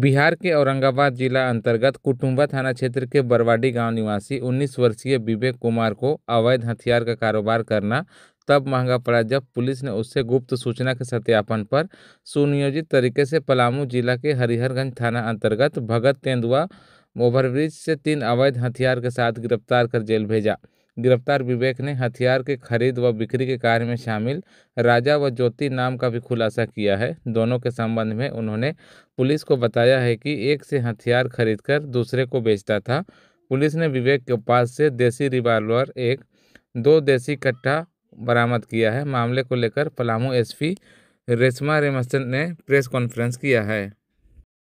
बिहार के औरंगाबाद जिला अंतर्गत कुटुम्बा थाना क्षेत्र के बरवाडी गांव निवासी 19 वर्षीय विवेक कुमार को अवैध हथियार का कारोबार करना तब महंगा पड़ा जब पुलिस ने उससे गुप्त सूचना के सत्यापन पर सुनियोजित तरीके से पलामू जिला के हरिहरगंज थाना अंतर्गत भगत तेंदुआ ओवरब्रिज से तीन अवैध हथियार के साथ गिरफ्तार कर जेल भेजा गिरफ्तार विवेक ने हथियार के खरीद व बिक्री के कार्य में शामिल राजा व ज्योति नाम का भी खुलासा किया है दोनों के संबंध में उन्होंने पुलिस को बताया है कि एक से हथियार खरीदकर दूसरे को बेचता था पुलिस ने विवेक के पास से देसी रिवाल्वर एक दो देसी कट्टा बरामद किया है मामले को लेकर पलामू एसपी रेशमा रेमसन ने प्रेस कॉन्फ्रेंस किया है